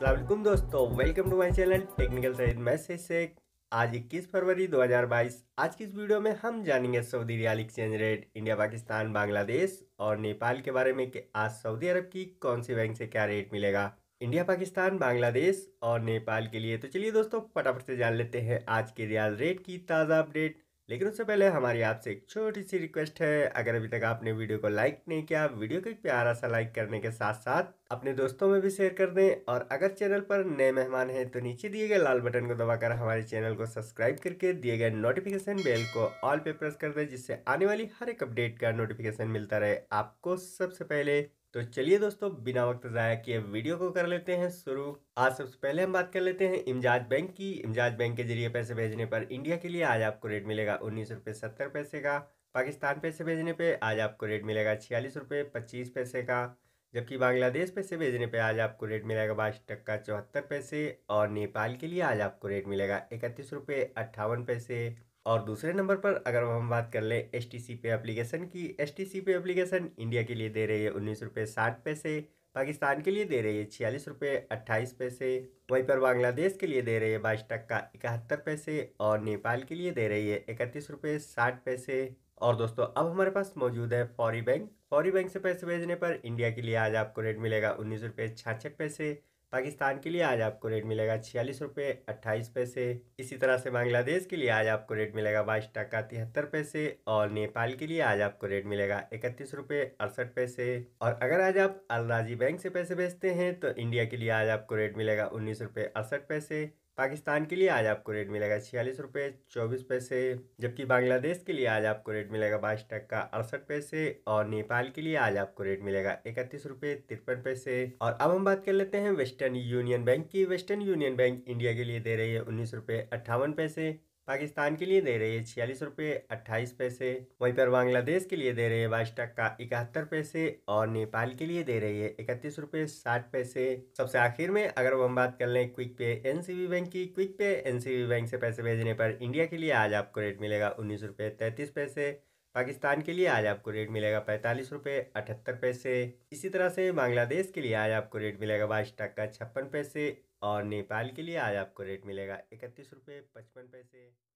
असलम दोस्तों welcome to my channel technical Saeed message से आज 21 फरवरी 2022 आज की इस वीडियो में हम जानेंगे Saudi riyal exchange rate India Pakistan Bangladesh और नेपाल के बारे में कि आज सऊदी अरब की कौन सी बैंक से क्या रेट मिलेगा इंडिया पाकिस्तान बांग्लादेश और नेपाल के लिए तो चलिए दोस्तों फटाफट से जान लेते हैं आज के रियाल रेट की ताज़ा अपडेट लेकिन उससे पहले हमारी आपसे एक छोटी सी रिक्वेस्ट है अगर अभी तक आपने वीडियो को लाइक नहीं किया वीडियो को एक प्यारा सा लाइक करने के साथ साथ अपने दोस्तों में भी शेयर कर दें और अगर चैनल पर नए मेहमान हैं तो नीचे दिए गए लाल बटन को दबाकर हमारे चैनल को सब्सक्राइब करके दिए गए नोटिफिकेशन बेल को ऑल पे प्रेस कर दें जिससे आने वाली हर एक अपडेट का नोटिफिकेशन मिलता रहे आपको सबसे पहले तो चलिए दोस्तों बिना वक्त ज़ाया किए वीडियो को कर लेते हैं शुरू आज सबसे पहले हम बात कर लेते हैं इमजाज बैंक की इमजाज बैंक के जरिए पैसे भेजने पर इंडिया के लिए आज आपको रेट मिलेगा उन्नीस रुपये सत्तर पैसे का पाकिस्तान पैसे भेजने पे आज आपको रेट मिलेगा छियालीस रुपये पच्चीस पैसे का जबकि बांग्लादेश पैसे भेजने पर आज आपको रेट मिलेगा बाईस टक्का चौहत्तर पैसे और नेपाल के लिए आज आपको रेट मिलेगा इकतीस रुपये अट्ठावन पैसे और दूसरे नंबर पर अगर हम बात कर ले एस टी सी पे अप्लीकेशन की एस टी सी पे अप्लीकेशन इंडिया के लिए दे रही है उन्नीस रुपये साठ पैसे पाकिस्तान के लिए दे रही है छियालीस रुपये अट्ठाईस पैसे वहीं पर बांग्लादेश के लिए दे रही है बाईस टक्का इकहत्तर पैसे और नेपाल के लिए दे रही है इकतीस रुपये साठ पैसे और दोस्तों अब हमारे पास मौजूद है फौरी बैंक फौरी बैंक से पैसे भेजने पर इंडिया के लिए आज आपको रेट मिलेगा उन्नीस रुपये छाछठ पैसे पाकिस्तान के लिए आज आपको रेट मिलेगा छियालीस रुपये अट्ठाईस पैसे इसी तरह से बांग्लादेश के लिए आज आपको रेट मिलेगा बाईस टका तिहत्तर पैसे और नेपाल के लिए आज आपको रेट मिलेगा इकतीस रुपये अड़सठ पैसे और अगर आज आप अलराजी बैंक से पैसे भेजते हैं तो इंडिया के लिए आज आपको रेट मिलेगा उन्नीस रुपये अड़सठ पैसे पाकिस्तान के लिए आज आपको रेट मिलेगा छियालीस रुपये चौबीस पैसे जबकि बांग्लादेश के लिए आज आपको रेट मिलेगा बाईस टक्का अड़सठ पैसे और नेपाल के लिए आज आपको रेट मिलेगा इकतीस रुपये तिरपन पैसे और अब हम बात कर लेते हैं वेस्टर्न यूनियन बैंक की वेस्टर्न यूनियन बैंक इंडिया के लिए दे रही है उन्नीस रुपये अट्ठावन पैसे पाकिस्तान के लिए दे रही है छियालीस रुपये अट्ठाईस पैसे वहीं पर बांग्लादेश के लिए दे रही है बाईस टक्का इकहत्तर पैसे और नेपाल के लिए दे रही है इकतीस रुपये साठ पैसे सबसे आखिर में अगर हम बात कर लें क्विक पे एनसीबी बैंक की क्विक पे एन बैंक से पैसे भेजने पर इंडिया के लिए आज आपको रेट मिलेगा उन्नीस रुपये तैंतीस पैसे पाकिस्तान के लिए आज आपको रेट मिलेगा पैंतालीस रुपये अठहत्तर पैसे इसी तरह से बांग्लादेश के लिए आज आपको रेट मिलेगा बाईस टक्का छप्पन पैसे और नेपाल के लिए आज आपको रेट मिलेगा इकतीस रुपये पचपन पैसे